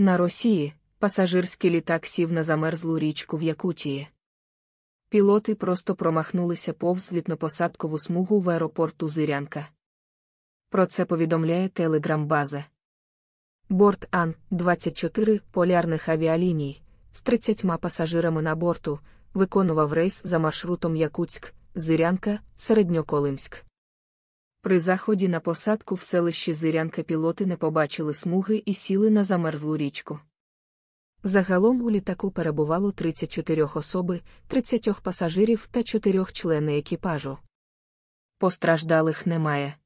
На Росії пасажирський літак сів на замерзлу річку в Якутії. Пілоти просто промахнулися повз літнопосадкову смугу в аеропорту Зирянка. Про це повідомляє телеграм-база. Борт Ан 24 полярних авіаліній з 30 пасажирами на борту виконував рейс за маршрутом Якутськ, Зирянка, Середньоколимськ. При заході на посадку в селищі Зирянка пілоти не побачили смуги і сіли на замерзлу річку. Загалом у літаку перебувало 34 особи, 30 пасажирів та 4 члени екіпажу. Постраждалих немає.